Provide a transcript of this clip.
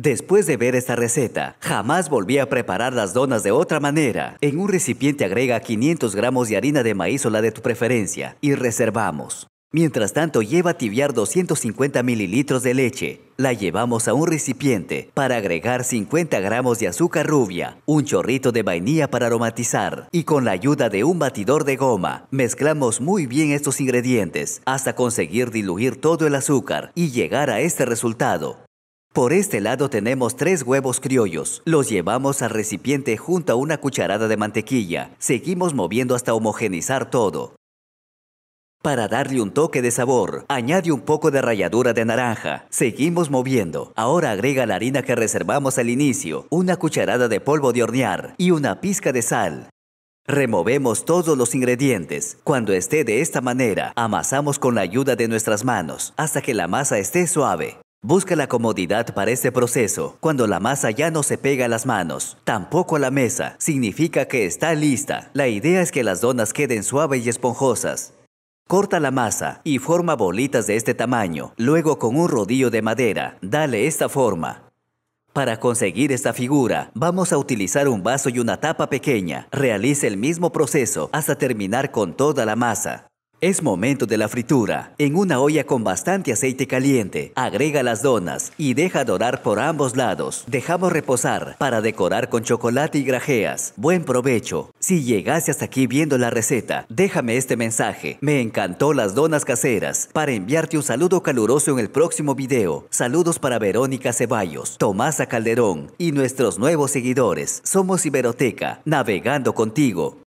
Después de ver esta receta, jamás volví a preparar las donas de otra manera. En un recipiente agrega 500 gramos de harina de maíz o la de tu preferencia y reservamos. Mientras tanto, lleva a tibiar 250 mililitros de leche. La llevamos a un recipiente para agregar 50 gramos de azúcar rubia, un chorrito de vainilla para aromatizar y con la ayuda de un batidor de goma mezclamos muy bien estos ingredientes hasta conseguir diluir todo el azúcar y llegar a este resultado. Por este lado tenemos tres huevos criollos. Los llevamos al recipiente junto a una cucharada de mantequilla. Seguimos moviendo hasta homogenizar todo. Para darle un toque de sabor, añade un poco de ralladura de naranja. Seguimos moviendo. Ahora agrega la harina que reservamos al inicio, una cucharada de polvo de hornear y una pizca de sal. Removemos todos los ingredientes. Cuando esté de esta manera, amasamos con la ayuda de nuestras manos hasta que la masa esté suave. Busca la comodidad para este proceso. Cuando la masa ya no se pega a las manos, tampoco a la mesa, significa que está lista. La idea es que las donas queden suaves y esponjosas. Corta la masa y forma bolitas de este tamaño. Luego con un rodillo de madera, dale esta forma. Para conseguir esta figura, vamos a utilizar un vaso y una tapa pequeña. Realice el mismo proceso hasta terminar con toda la masa. Es momento de la fritura. En una olla con bastante aceite caliente, agrega las donas y deja dorar por ambos lados. Dejamos reposar para decorar con chocolate y grajeas. Buen provecho. Si llegaste hasta aquí viendo la receta, déjame este mensaje. Me encantó las donas caseras. Para enviarte un saludo caluroso en el próximo video. Saludos para Verónica Ceballos, Tomasa Calderón y nuestros nuevos seguidores. Somos Iberoteca, navegando contigo.